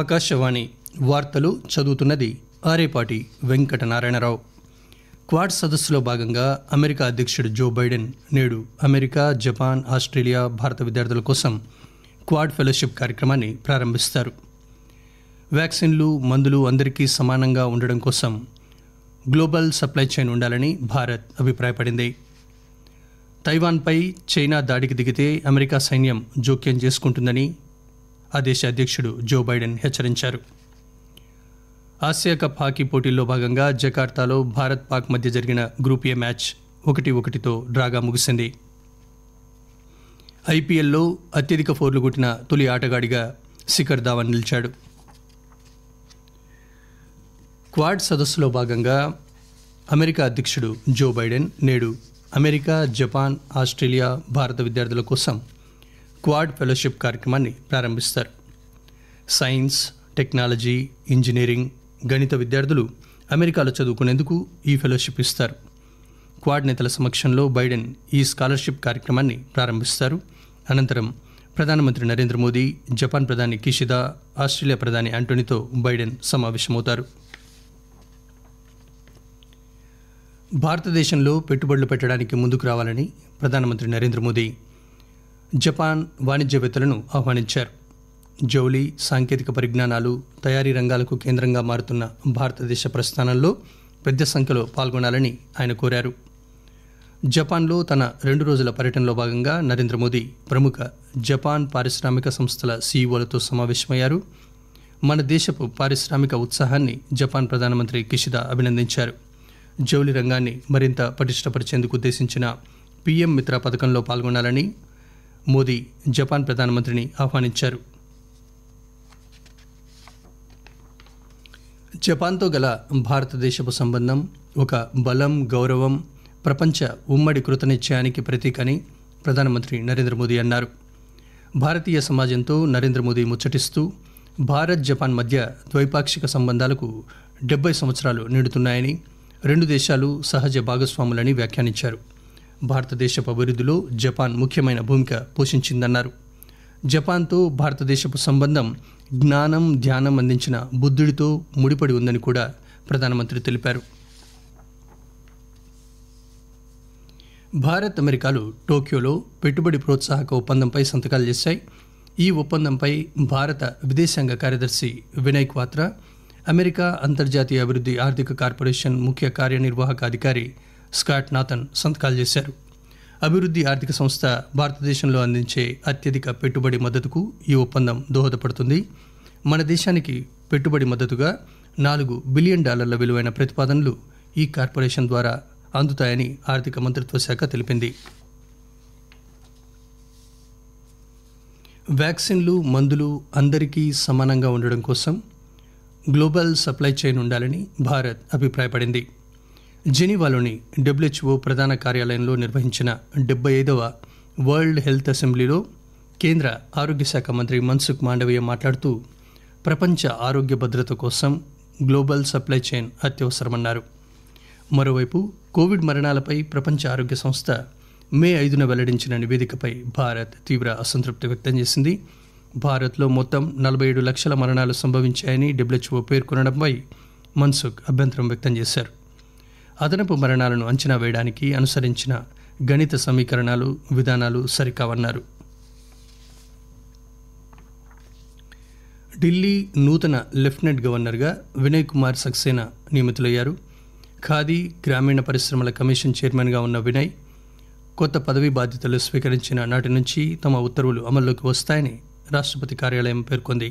ఆకాశవాణి వార్తలు చదువుతున్నది ఆరేపాటి వెంకటనారాయణరావు క్వాడ్ సదస్సులో భాగంగా అమెరికా అధ్యక్షుడు జో బైడెన్ నేడు అమెరికా జపాన్ ఆస్ట్రేలియా భారత విద్యార్థుల కోసం క్వాడ్ ఫెలోషిప్ కార్యక్రమాన్ని ప్రారంభిస్తారు వ్యాక్సిన్లు మందులు అందరికీ సమానంగా ఉండడం కోసం గ్లోబల్ సప్లై చైన్ ఉండాలని భారత్ అభిప్రాయపడింది తైవాన్పై చైనా దాడికి దిగితే అమెరికా సైన్యం జోక్యం చేసుకుంటుందని ఆ దేశ అధ్యక్షుడు జో బైడెన్ హెచ్చరించారు ఆసియా కప్ హాకీ పోటీల్లో భాగంగా జకార్తాలో భారత్ పాక్ మధ్య జరిగిన గ్రూప్ ఏ మ్యాచ్ ఒకటి ఒకటితో డ్రాగా ముగిసింది ఐపీఎల్లో అత్యధిక ఫోర్లు కొట్టిన తొలి ఆటగాడిగా శిఖర్ ధావన్ నిలిచాడు క్వాడ్ సదస్సులో భాగంగా అమెరికా అధ్యక్షుడు జో బైడెన్ నేడు అమెరికా జపాన్ ఆస్ట్రేలియా భారత విద్యార్థుల కోసం క్వాడ్ ఫెలోషిప్ కార్యక్రమాన్ని ప్రారంభిస్తారు సైన్స్ టెక్నాలజీ ఇంజనీరింగ్ గణిత విద్యార్థులు అమెరికాలో చదువుకునేందుకు ఈ ఫెలోషిప్ ఇస్తారు క్వాడ్ నేతల సమక్షంలో బైడెన్ ఈ స్కాలర్షిప్ కార్యక్రమాన్ని ప్రారంభిస్తారు అనంతరం ప్రధానమంత్రి నరేంద్ర మోదీ జపాన్ ప్రధాని కిషిదా ఆస్ట్రేలియా ప్రధాని అంటోనీతో బైడెన్ సమావేశమవుతారు భారతదేశంలో పెట్టుబడులు పెట్టడానికి ముందుకు రావాలని ప్రధానమంత్రి నరేంద్ర మోదీ జపాన్ వాణిజ్యవేత్తలను ఆహ్వానించారు జౌలి సాంకేతిక పరిజ్ఞానాలు తయారీ రంగాలకు కేంద్రంగా మారుతున్న భారతదేశ ప్రస్థానంలో పెద్ద సంఖ్యలో పాల్గొనాలని ఆయన కోరారు జపాన్లో తన రెండు రోజుల పర్యటనలో భాగంగా నరేంద్ర మోదీ ప్రముఖ జపాన్ పారిశ్రామిక సంస్థల సీఈఓలతో సమావేశమయ్యారు మన దేశపు పారిశ్రామిక ఉత్సాహాన్ని జపాన్ ప్రధానమంత్రి కిషిదా అభినందించారు జౌలి రంగాన్ని మరింత పటిష్టపరిచేందుకు ఉద్దేశించిన పీఎం మిత్ర పథకంలో పాల్గొనాలని మోదీ జపాన్ ప్రధానమంత్రిని ఆహ్వానించారు జపాన్తో గల భారతదేశపు సంబంధం ఒక బలం గౌరవం ప్రపంచ ఉమ్మడి కృతనిశ్చయానికి ప్రతీక అని ప్రధానమంత్రి నరేంద్ర మోదీ అన్నారు భారతీయ సమాజంతో నరేంద్ర మోదీ ముచ్చటిస్తూ భారత్ జపాన్ మధ్య ద్వైపాక్షిక సంబంధాలకు డెబ్బై సంవత్సరాలు నిండుతున్నాయని రెండు దేశాలు సహజ భాగస్వాములని వ్యాఖ్యానించారు భారతదేశపు అభివృద్ధిలో జపాన్ ముఖ్యమైన భూమిక పోషించిందన్నారు జపాన్తో భారతదేశపు సంబంధం జ్ఞానం ధ్యానం అందించిన బుద్ధుడితో ముడిపడి ఉందని కూడా ప్రధానమంత్రి తెలిపారు భారత్ అమెరికాలు టోక్యోలో పెట్టుబడి ప్రోత్సాహక ఒప్పందంపై సంతకాలు చేశాయి ఈ ఒప్పందంపై భారత విదేశాంగ కార్యదర్శి వినయ్ క్వాత్రా అమెరికా అంతర్జాతీయ అభివృద్ధి ఆర్థిక కార్పొరేషన్ ముఖ్య కార్యనిర్వాహక అధికారి స్కాట్ నాథన్ సంతకాలు చేశారు అభివృద్ధి ఆర్థిక సంస్థ భారతదేశంలో అందించే అత్యధిక పెట్టుబడి మద్దతుకు ఈ ఒప్పందం దోహదపడుతుంది మన దేశానికి పెట్టుబడి మద్దతుగా నాలుగు బిలియన్ డాలర్ల విలువైన ప్రతిపాదనలు ఈ కార్పొరేషన్ ద్వారా అందుతాయని ఆర్థిక మంత్రిత్వ శాఖ తెలిపింది వ్యాక్సిన్లు మందులు అందరికీ సమానంగా ఉండడం కోసం గ్లోబల్ సప్లై చైన్ ఉండాలని భారత్ అభిప్రాయపడింది జెనీవాలోని డబ్ల్యూహెచ్ఓ ప్రధాన కార్యాలయంలో నిర్వహించిన డెబ్బై ఐదవ వరల్డ్ హెల్త్ అసెంబ్లీలో కేంద్ర ఆరోగ్య శాఖ మంత్రి మన్సుఖ్ మాండవీయ మాట్లాడుతూ ప్రపంచ ఆరోగ్య భద్రత కోసం గ్లోబల్ సప్లై చైన్ అత్యవసరమన్నారు మరోవైపు కోవిడ్ మరణాలపై ప్రపంచ ఆరోగ్య సంస్థ మే ఐదున వెల్లడించిన నివేదికపై భారత్ తీవ్ర అసంతృప్తి వ్యక్తం చేసింది భారత్లో మొత్తం నలభై ఏడు లక్షల మరణాలు సంభవించాయని డబ్ల్యూహెచ్ఓ పేర్కొనడంపై మన్సుఖ్ అభ్యంతరం వ్యక్తం చేశారు అదనపు మరణాలను అంచనా వేయడానికి అనుసరించిన గణిత సమీకరణాలు విధానాలు సరికావన్నారు ఢిల్లీ నూతన లెఫ్టినెంట్ గవర్నర్గా వినయ్ కుమార్ సక్సేనా నియమితులయ్యారు ఖాదీ గ్రామీణ పరిశ్రమల కమిషన్ చైర్మన్గా ఉన్న వినయ్ కొత్త పదవీ బాధ్యతలు స్వీకరించిన నాటి నుంచి తమ ఉత్తర్వులు అమల్లోకి వస్తాయని రాష్ట్రపతి కార్యాలయం పేర్కొంది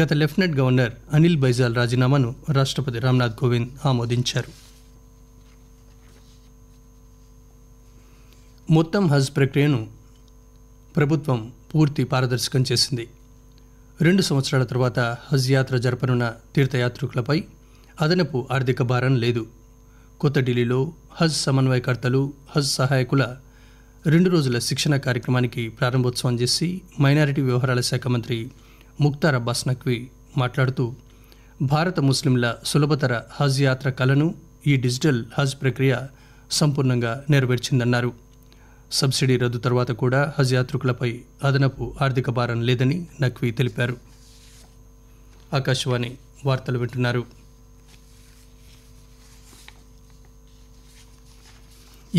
గత లెఫ్టినెంట్ గవర్నర్ అనిల్ బైజాల్ రాజీనామాను రాష్ట్రపతి రామ్నాథ్ కోవింద్ ఆమోదించారు మొత్తం హజ్ ప్రక్రియను ప్రభుత్వం పూర్తి పారదర్శకం చేసింది రెండు సంవత్సరాల తర్వాత హజ్ యాత్ర జరపనున్న తీర్థయాత్రికులపై అదనపు ఆర్థిక భారం లేదు కొత్త ఢిల్లీలో హజ్ సమన్వయకర్తలు హజ్ సహాయకుల రెండు రోజుల శిక్షణ కార్యక్రమానికి ప్రారంభోత్సవం చేసి మైనారిటీ వ్యవహారాల శాఖ మంత్రి ముక్తార్ అబ్బాస్ నఖ్వి మాట్లాడుతూ భారత ముస్లింల సులభతర హజ్ యాత్ర కళను ఈ డిజిటల్ హజ్ ప్రక్రియ సంపూర్ణంగా నెరవేర్చిందన్నారు సబ్సిడీ రద్దు తర్వాత కూడా హజ్ యాత్రికులపై అదనపు ఆర్థిక భారం లేదని నఖ్వీ తెలిపారు ఆకాశవాణి వార్తలు వింటున్నారు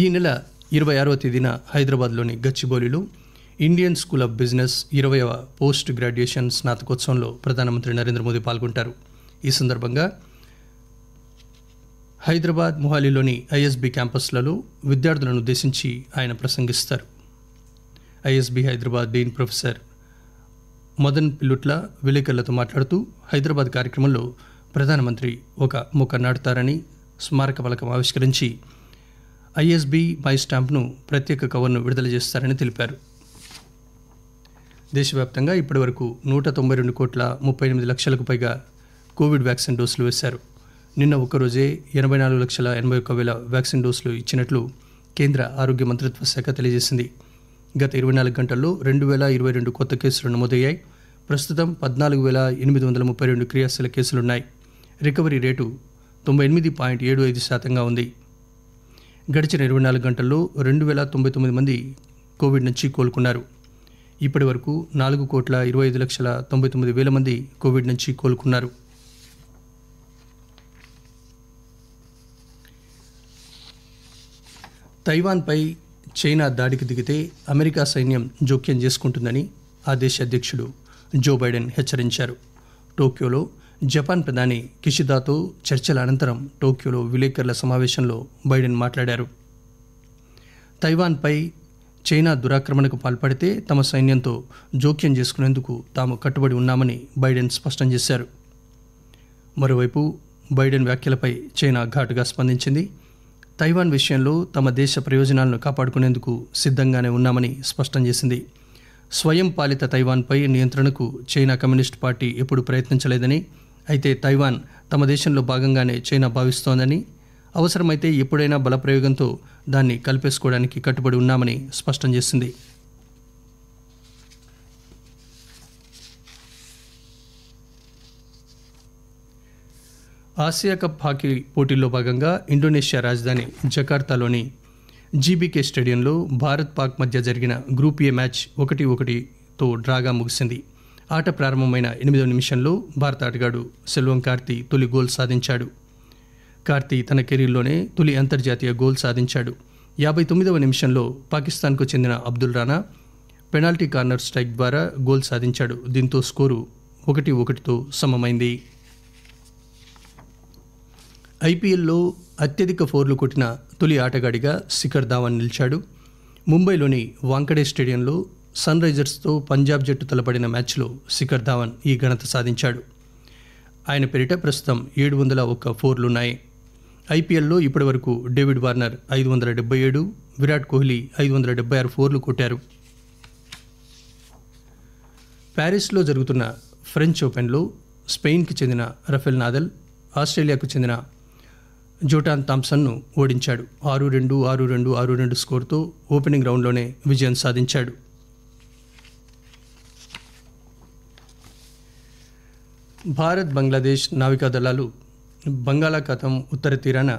ఈ నెల ఇరవై ఆరవ తేదీన హైదరాబాద్లోని గచ్చిబౌలిలో ఇండియన్ స్కూల్ ఆఫ్ బిజినెస్ ఇరవైవ పోస్ట్ గ్రాడ్యుయేషన్ స్నాతకోత్సవంలో ప్రధానమంత్రి నరేంద్ర మోదీ పాల్గొంటారు ఈ సందర్భంగా హైదరాబాద్ మొహాలీలోని ఐఎస్బి క్యాంపస్లలో విద్యార్థులను ఉద్దేశించి ఆయన ప్రసంగిస్తారు ISB Hyderabad dean professor Madan Pillutla విలేకరులతో మాట్లాడుతూ హైదరాబాద్ కార్యక్రమంలో ప్రధానమంత్రి ఒక మొక్క నాటుతారని స్మారక ఫలకం ఆవిష్కరించి ఐఎస్బి మై స్టాంప్ను ప్రత్యేక కవర్ను విడుదల చేస్తారని తెలిపారు దేశవ్యాప్తంగా ఇప్పటివరకు నూట తొంభై రెండు కోట్ల ముప్పై ఎనిమిది లక్షలకు పైగా కోవిడ్ వ్యాక్సిన్ డోసులు వేశారు నిన్న ఒక్కరోజే ఎనభై నాలుగు లక్షల ఎనభై ఒక్క వేల వ్యాక్సిన్ డోసులు ఇచ్చినట్లు కేంద్ర ఆరోగ్య మంత్రిత్వ శాఖ తెలియజేసింది గత ఇరవై నాలుగు గంటల్లో రెండు వేల ఇరవై రెండు కొత్త కేసులు నమోదయ్యాయి ప్రస్తుతం పద్నాలుగు వేల ఎనిమిది వందల ముప్పై రెండు క్రియాశీల కేసులున్నాయి రికవరీ రేటు తొంభై ఎనిమిది పాయింట్ ఏడు ఐదు శాతంగా ఉంది గడిచిన ఇరవై నాలుగు గంటల్లో రెండు వేల తొంభై తొమ్మిది మంది కోవిడ్ నుంచి కోలుకున్నారు ఇప్పటి వరకు నాలుగు కోట్ల ఇరవై ఐదు లక్షల తొంభై తొమ్మిది వేల మంది కోవిడ్ నుంచి కోలుకున్నారు తైవాన్పై చైనా దాడికి దిగితే అమెరికా సైన్యం జోక్యం చేసుకుంటుందని ఆ దేశ అధ్యక్షుడు జో బైడెన్ హెచ్చరించారు టోక్యోలో జపాన్ ప్రధాని కిషిదాతో చర్చల అనంతరం టోక్యోలో విలేకరుల సమావేశంలో బైడెన్ మాట్లాడారు తైవాన్పై చైనా దురాక్రమణకు పాల్పడితే తమ సైన్యంతో జోక్యం చేసుకునేందుకు తాము కట్టుబడి ఉన్నామని బైడెన్ స్పష్టం చేశారు మరోవైపు బైడెన్ వ్యాఖ్యలపై చైనా ఘాటుగా స్పందించింది తైవాన్ విషయంలో తమ దేశ ప్రయోజనాలను కాపాడుకునేందుకు సిద్ధంగానే ఉన్నామని స్పష్టం చేసింది స్వయం పాలిత తైవాన్పై నియంత్రణకు చైనా కమ్యూనిస్ట్ పార్టీ ఎప్పుడు ప్రయత్నించలేదని అయితే తైవాన్ తమ దేశంలో భాగంగానే చైనా భావిస్తోందని అవసరమైతే ఎప్పుడైనా బలప్రయోగంతో దాన్ని కల్పేసుకోవడానికి కట్టుబడి ఉన్నామని స్పష్టం చేసింది ఆసియా కప్ హాకీ పోటీల్లో భాగంగా ఇండోనేషియా రాజధాని జకార్తాలోని జీబీకే స్టేడియంలో భారత్ పాక్ మధ్య జరిగిన గ్రూప్ ఏ మ్యాచ్ ఒకటి ఒకటితో డ్రాగా ముగిసింది ఆట ప్రారంభమైన ఎనిమిదో నిమిషంలో భారత ఆటగాడు సెల్వం కార్తీ తొలి గోల్ సాధించాడు కార్తీ తన కెరీర్లోనే తొలి అంతర్జాతీయ గోల్ సాధించాడు యాభై తొమ్మిదవ నిమిషంలో పాకిస్తాన్కు చెందిన Abdul Rana penalty corner strike ద్వారా గోల్ సాధించాడు దీంతో స్కోరు ఒకటి ఒకటితో సమమైంది ఐపీఎల్లో అత్యధిక ఫోర్లు కొట్టిన తొలి ఆటగాడిగా శిఖర్ ధావన్ నిలిచాడు ముంబైలోని వాంకడే స్టేడియంలో సన్ రైజర్స్తో పంజాబ్ జట్టు తలపడిన మ్యాచ్లో శిఖర్ ధావన్ ఈ ఘనత సాధించాడు ఆయన పేరిట ప్రస్తుతం ఏడు వందల ఒక్క ఫోర్లున్నాయి ఐపీఎల్లో ఇప్పటివరకు డేవిడ్ వార్నర్ ఐదు వందల డెబ్బై ఏడు విరాట్ కోహ్లీ ఐదు వందల డెబ్బై ఆరు ఫోర్లు కొట్టారు ప్యారిస్లో జరుగుతున్న ఫ్రెంచ్ ఓపెన్లో స్పెయిన్కి చెందిన రఫెల్ నాదల్ ఆస్ట్రేలియాకు చెందిన జోటాన్ థామ్సన్ను ఓడించాడు ఆరు రెండు ఆరు రెండు ఆరు రెండు స్కోర్తో ఓపెనింగ్ రౌండ్లోనే విజయం సాధించాడు భారత్ బంగ్లాదేశ్ నావికా దళాలు బంగాళాఖాతం ఉత్తర తీరాన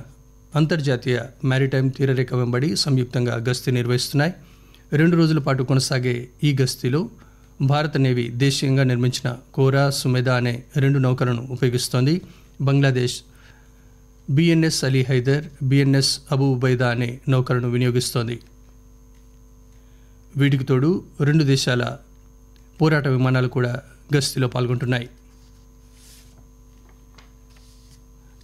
అంతర్జాతీయ మ్యారిటైమ్ తీరరేఖ వెంబడి సంయుక్తంగా గస్తీ నిర్వహిస్తున్నాయి రెండు రోజుల పాటు కొనసాగే ఈ గస్తీలో భారత నేవీ దేశీయంగా నిర్మించిన కోరా సుమేధ అనే రెండు నౌకలను ఉపయోగిస్తోంది బంగ్లాదేశ్ బీఎన్ఎస్ అలీ హైదర్ బీఎన్ఎస్ అబూ అనే నౌకలను వినియోగిస్తోంది వీటికి తోడు రెండు దేశాల పోరాట విమానాలు కూడా గస్తీలో పాల్గొంటున్నాయి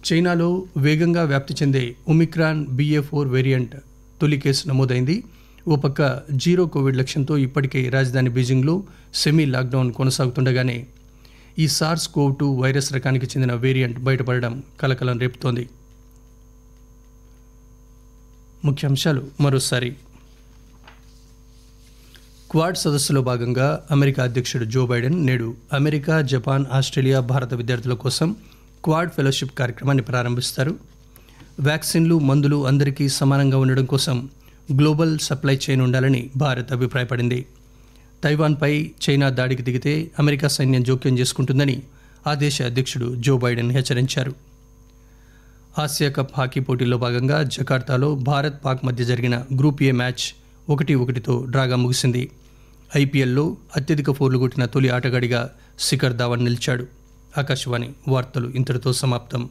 చైనాలో వేగంగా వ్యాప్తి చెందే ఒమిక్రాన్ బిఏ ఫోర్ వేరియంట్ తొలి కేసు నమోదైంది ఓ పక్క జీరో కోవిడ్ లక్ష్యంతో ఇప్పటికే రాజధాని బీజింగ్లో సెమీ లాక్డౌన్ కొనసాగుతుండగానే ఈ సార్స్ కోవ్ టూ వైరస్ రకానికి చెందిన వేరియంట్ బయటపడడం కలకలం రేపుతోంది ముఖ్యాంశాలు మరోసారి క్వాడ్ సదస్సులో భాగంగా అమెరికా అధ్యక్షుడు జో బైడెన్ నేడు అమెరికా జపాన్ ఆస్ట్రేలియా భారత విద్యార్థుల కోసం క్వాడ్ ఫెలోషిప్ కార్యక్రమాన్ని ప్రారంభిస్తారు వ్యాక్సిన్లు మందులు అందరికీ సమానంగా ఉండడం కోసం గ్లోబల్ సప్లై చైన్ ఉండాలని భారత్ అభిప్రాయపడింది తైవాన్పై చైనా దాడికి దిగితే అమెరికా సైన్యం జోక్యం చేసుకుంటుందని ఆ దేశ అధ్యక్షుడు జో బైడెన్ హెచ్చరించారు ఆసియా కప్ హాకీ పోటీల్లో భాగంగా జకార్తాలో భారత్ పాక్ మధ్య జరిగిన గ్రూప్ ఏ మ్యాచ్ ఒకటి ఒకటితో డ్రాగా ముగిసింది ఐపీఎల్లో అత్యధిక ఫోర్లు కొట్టిన తొలి ఆటగాడిగా శిఖర్ ధావన్ నిలిచాడు ఆకాశవాణి వార్తలు ఇంతటితో సమాప్తం